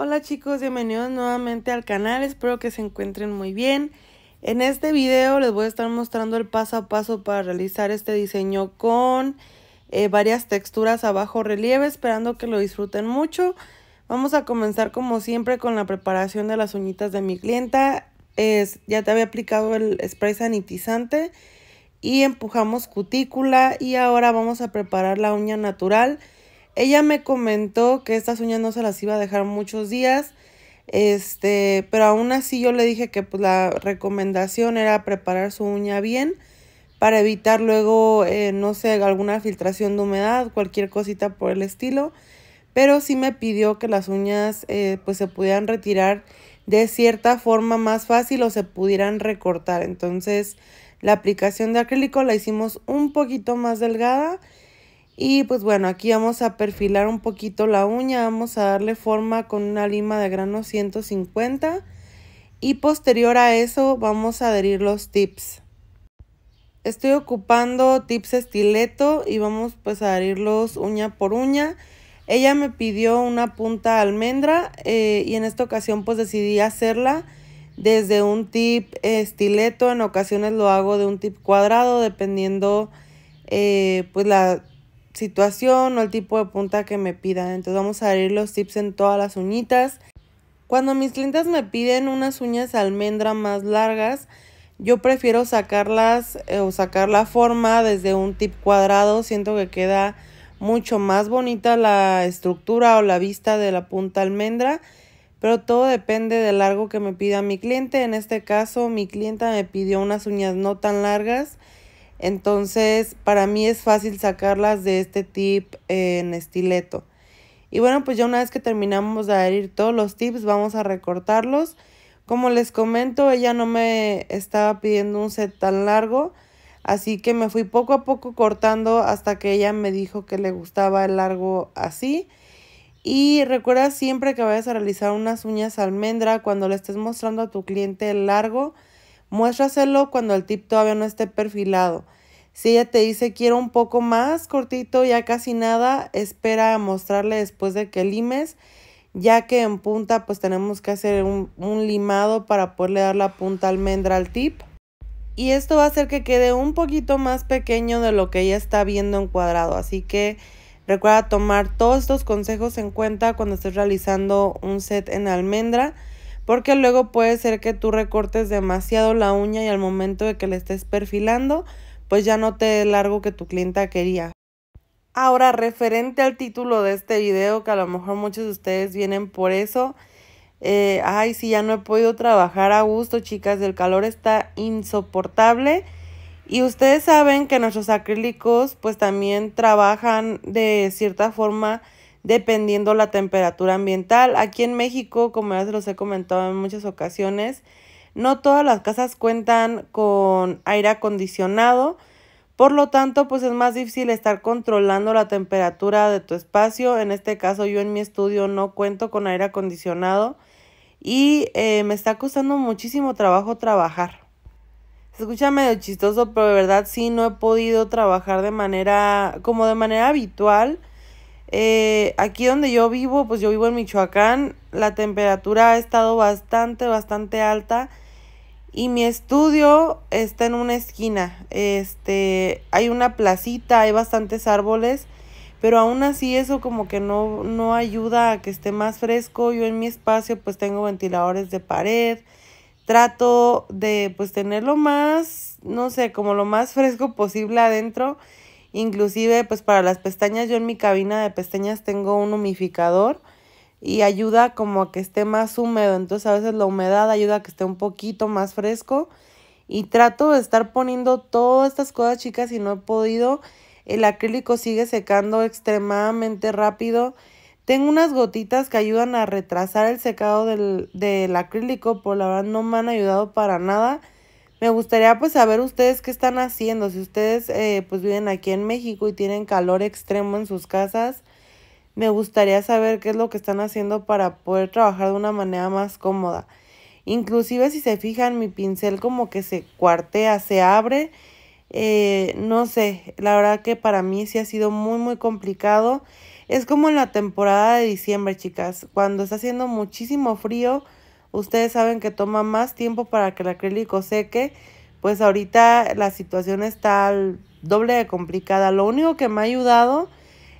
Hola chicos, bienvenidos nuevamente al canal, espero que se encuentren muy bien. En este video les voy a estar mostrando el paso a paso para realizar este diseño con eh, varias texturas a bajo relieve, esperando que lo disfruten mucho. Vamos a comenzar como siempre con la preparación de las uñitas de mi clienta. Es, ya te había aplicado el spray sanitizante y empujamos cutícula y ahora vamos a preparar la uña natural. Ella me comentó que estas uñas no se las iba a dejar muchos días, este, pero aún así yo le dije que pues, la recomendación era preparar su uña bien para evitar luego, eh, no sé, alguna filtración de humedad, cualquier cosita por el estilo. Pero sí me pidió que las uñas eh, pues se pudieran retirar de cierta forma más fácil o se pudieran recortar. Entonces la aplicación de acrílico la hicimos un poquito más delgada y pues bueno, aquí vamos a perfilar un poquito la uña, vamos a darle forma con una lima de grano 150 y posterior a eso vamos a adherir los tips. Estoy ocupando tips estileto y vamos pues a adherirlos uña por uña. Ella me pidió una punta almendra eh, y en esta ocasión pues decidí hacerla desde un tip estileto, en ocasiones lo hago de un tip cuadrado dependiendo eh, pues la situación o el tipo de punta que me pidan. Entonces vamos a abrir los tips en todas las uñitas. Cuando mis clientes me piden unas uñas almendra más largas, yo prefiero sacarlas eh, o sacar la forma desde un tip cuadrado. Siento que queda mucho más bonita la estructura o la vista de la punta almendra. Pero todo depende del largo que me pida mi cliente. En este caso, mi clienta me pidió unas uñas no tan largas entonces, para mí es fácil sacarlas de este tip en estileto. Y bueno, pues ya una vez que terminamos de adherir todos los tips, vamos a recortarlos. Como les comento, ella no me estaba pidiendo un set tan largo, así que me fui poco a poco cortando hasta que ella me dijo que le gustaba el largo así. Y recuerda siempre que vayas a realizar unas uñas almendra cuando le estés mostrando a tu cliente el largo, Muéstraselo cuando el tip todavía no esté perfilado. Si ella te dice quiero un poco más cortito, ya casi nada, espera a mostrarle después de que limes, ya que en punta pues tenemos que hacer un, un limado para poderle dar la punta almendra al tip. Y esto va a hacer que quede un poquito más pequeño de lo que ella está viendo en cuadrado. Así que recuerda tomar todos estos consejos en cuenta cuando estés realizando un set en almendra porque luego puede ser que tú recortes demasiado la uña y al momento de que le estés perfilando, pues ya no te dé largo que tu clienta quería. Ahora, referente al título de este video, que a lo mejor muchos de ustedes vienen por eso. Eh, ay, sí, ya no he podido trabajar a gusto, chicas, el calor está insoportable. Y ustedes saben que nuestros acrílicos pues también trabajan de cierta forma dependiendo la temperatura ambiental. Aquí en México, como ya se los he comentado en muchas ocasiones, no todas las casas cuentan con aire acondicionado, por lo tanto, pues es más difícil estar controlando la temperatura de tu espacio. En este caso, yo en mi estudio no cuento con aire acondicionado y eh, me está costando muchísimo trabajo trabajar. Se escucha medio chistoso, pero de verdad sí no he podido trabajar de manera como de manera habitual eh, aquí donde yo vivo, pues yo vivo en Michoacán, la temperatura ha estado bastante, bastante alta. Y mi estudio está en una esquina. Este, hay una placita, hay bastantes árboles, pero aún así eso como que no, no ayuda a que esté más fresco. Yo en mi espacio pues tengo ventiladores de pared. Trato de pues tenerlo más, no sé, como lo más fresco posible adentro Inclusive, pues para las pestañas, yo en mi cabina de pestañas tengo un humificador y ayuda como a que esté más húmedo. Entonces a veces la humedad ayuda a que esté un poquito más fresco. Y trato de estar poniendo todas estas cosas, chicas, y no he podido. El acrílico sigue secando extremadamente rápido. Tengo unas gotitas que ayudan a retrasar el secado del, del acrílico, pero la verdad no me han ayudado para nada. Me gustaría pues saber ustedes qué están haciendo, si ustedes eh, pues viven aquí en México y tienen calor extremo en sus casas, me gustaría saber qué es lo que están haciendo para poder trabajar de una manera más cómoda. Inclusive si se fijan mi pincel como que se cuartea, se abre, eh, no sé, la verdad que para mí sí ha sido muy muy complicado. Es como en la temporada de diciembre, chicas, cuando está haciendo muchísimo frío, Ustedes saben que toma más tiempo para que el acrílico seque. Pues ahorita la situación está doble de complicada. Lo único que me ha ayudado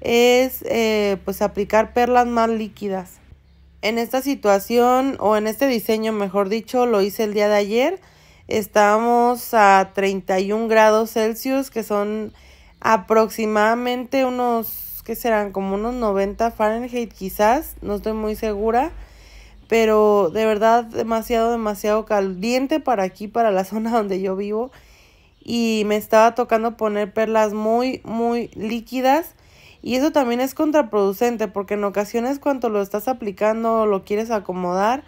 es eh, pues aplicar perlas más líquidas. En esta situación o en este diseño, mejor dicho, lo hice el día de ayer. estábamos a 31 grados Celsius, que son aproximadamente unos, que serán? Como unos 90 Fahrenheit quizás, no estoy muy segura pero de verdad demasiado, demasiado caliente para aquí, para la zona donde yo vivo. Y me estaba tocando poner perlas muy, muy líquidas. Y eso también es contraproducente porque en ocasiones cuando lo estás aplicando o lo quieres acomodar,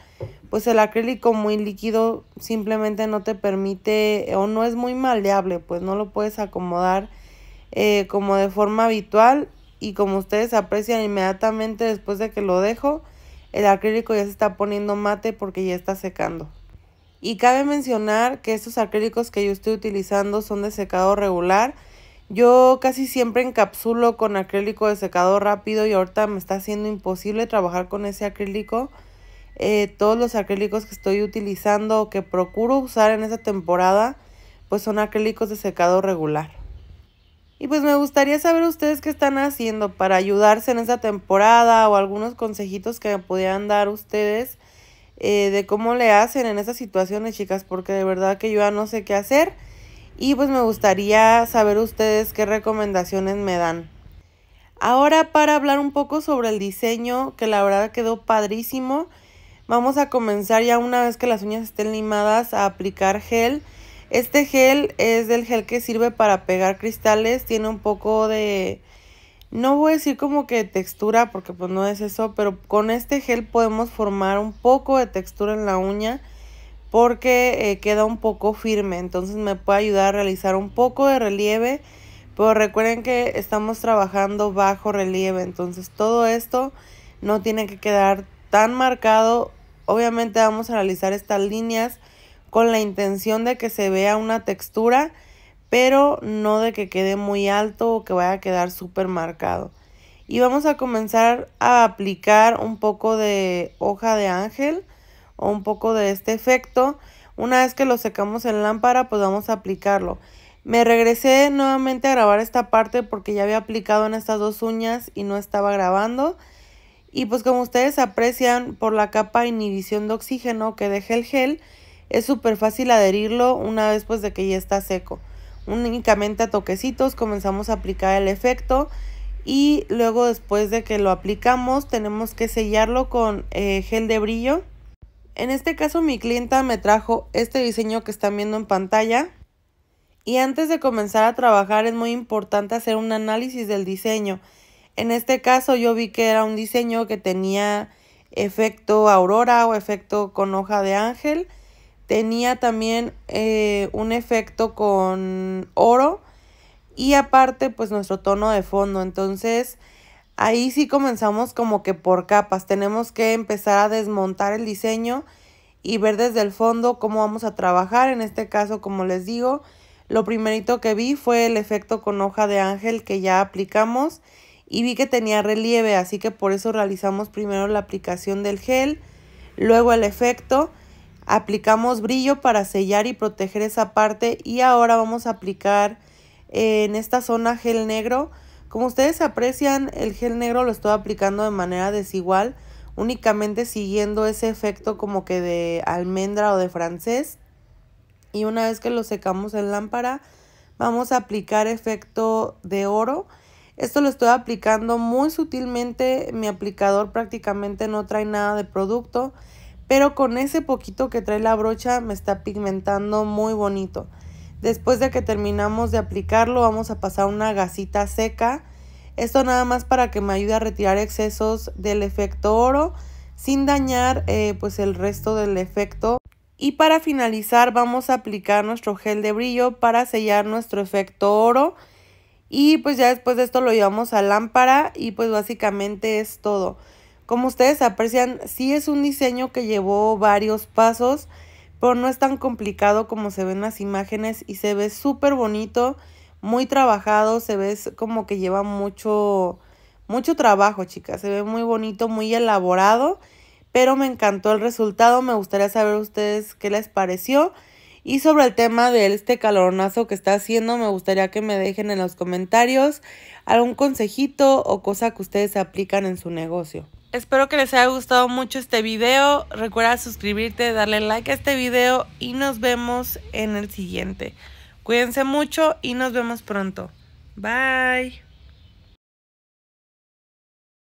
pues el acrílico muy líquido simplemente no te permite o no es muy maleable, pues no lo puedes acomodar eh, como de forma habitual y como ustedes aprecian inmediatamente después de que lo dejo, el acrílico ya se está poniendo mate porque ya está secando. Y cabe mencionar que estos acrílicos que yo estoy utilizando son de secado regular. Yo casi siempre encapsulo con acrílico de secado rápido y ahorita me está haciendo imposible trabajar con ese acrílico. Eh, todos los acrílicos que estoy utilizando o que procuro usar en esta temporada, pues son acrílicos de secado regular. Y pues me gustaría saber ustedes qué están haciendo para ayudarse en esta temporada o algunos consejitos que me pudieran dar ustedes eh, de cómo le hacen en esas situaciones, chicas, porque de verdad que yo ya no sé qué hacer. Y pues me gustaría saber ustedes qué recomendaciones me dan. Ahora para hablar un poco sobre el diseño, que la verdad quedó padrísimo, vamos a comenzar ya una vez que las uñas estén limadas a aplicar gel este gel es del gel que sirve para pegar cristales, tiene un poco de... No voy a decir como que textura porque pues no es eso, pero con este gel podemos formar un poco de textura en la uña porque eh, queda un poco firme, entonces me puede ayudar a realizar un poco de relieve, pero recuerden que estamos trabajando bajo relieve, entonces todo esto no tiene que quedar tan marcado, obviamente vamos a realizar estas líneas con la intención de que se vea una textura, pero no de que quede muy alto o que vaya a quedar súper marcado. Y vamos a comenzar a aplicar un poco de hoja de ángel o un poco de este efecto. Una vez que lo secamos en lámpara, pues vamos a aplicarlo. Me regresé nuevamente a grabar esta parte porque ya había aplicado en estas dos uñas y no estaba grabando. Y pues como ustedes aprecian por la capa inhibición de oxígeno que deja el gel, es súper fácil adherirlo una vez pues de que ya está seco. Únicamente a toquecitos comenzamos a aplicar el efecto y luego después de que lo aplicamos tenemos que sellarlo con eh, gel de brillo. En este caso mi clienta me trajo este diseño que están viendo en pantalla. Y antes de comenzar a trabajar es muy importante hacer un análisis del diseño. En este caso yo vi que era un diseño que tenía efecto aurora o efecto con hoja de ángel tenía también eh, un efecto con oro y aparte pues nuestro tono de fondo. Entonces ahí sí comenzamos como que por capas. Tenemos que empezar a desmontar el diseño y ver desde el fondo cómo vamos a trabajar. En este caso, como les digo, lo primerito que vi fue el efecto con hoja de ángel que ya aplicamos y vi que tenía relieve, así que por eso realizamos primero la aplicación del gel, luego el efecto aplicamos brillo para sellar y proteger esa parte y ahora vamos a aplicar en esta zona gel negro como ustedes aprecian el gel negro lo estoy aplicando de manera desigual únicamente siguiendo ese efecto como que de almendra o de francés y una vez que lo secamos en lámpara vamos a aplicar efecto de oro esto lo estoy aplicando muy sutilmente mi aplicador prácticamente no trae nada de producto pero con ese poquito que trae la brocha me está pigmentando muy bonito. Después de que terminamos de aplicarlo vamos a pasar una gasita seca. Esto nada más para que me ayude a retirar excesos del efecto oro sin dañar eh, pues el resto del efecto. Y para finalizar vamos a aplicar nuestro gel de brillo para sellar nuestro efecto oro. Y pues ya después de esto lo llevamos a lámpara y pues básicamente es todo. Como ustedes aprecian, sí es un diseño que llevó varios pasos, pero no es tan complicado como se ven las imágenes y se ve súper bonito, muy trabajado, se ve como que lleva mucho, mucho trabajo, chicas. Se ve muy bonito, muy elaborado, pero me encantó el resultado. Me gustaría saber ustedes qué les pareció. Y sobre el tema de este calornazo que está haciendo, me gustaría que me dejen en los comentarios algún consejito o cosa que ustedes aplican en su negocio. Espero que les haya gustado mucho este video. Recuerda suscribirte, darle like a este video y nos vemos en el siguiente. Cuídense mucho y nos vemos pronto. Bye.